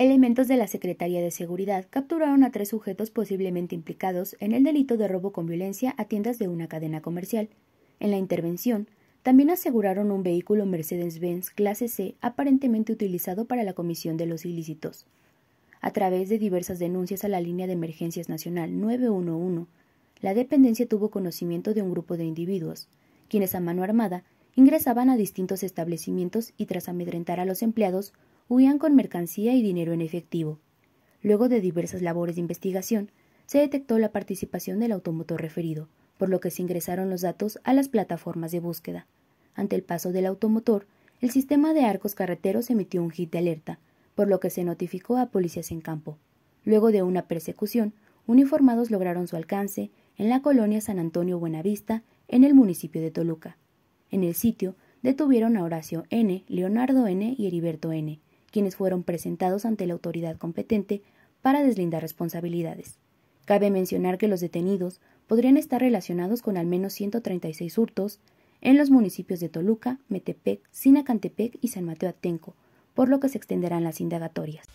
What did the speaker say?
Elementos de la Secretaría de Seguridad capturaron a tres sujetos posiblemente implicados en el delito de robo con violencia a tiendas de una cadena comercial. En la intervención, también aseguraron un vehículo Mercedes-Benz clase C aparentemente utilizado para la comisión de los ilícitos. A través de diversas denuncias a la línea de emergencias nacional 911, la dependencia tuvo conocimiento de un grupo de individuos, quienes a mano armada ingresaban a distintos establecimientos y tras amedrentar a los empleados, huían con mercancía y dinero en efectivo. Luego de diversas labores de investigación, se detectó la participación del automotor referido, por lo que se ingresaron los datos a las plataformas de búsqueda. Ante el paso del automotor, el sistema de arcos carreteros emitió un hit de alerta, por lo que se notificó a policías en campo. Luego de una persecución, uniformados lograron su alcance en la colonia San Antonio Buenavista, en el municipio de Toluca. En el sitio detuvieron a Horacio N., Leonardo N. y Heriberto N., quienes fueron presentados ante la autoridad competente para deslindar responsabilidades. Cabe mencionar que los detenidos podrían estar relacionados con al menos 136 hurtos en los municipios de Toluca, Metepec, Sinacantepec y San Mateo Atenco, por lo que se extenderán las indagatorias.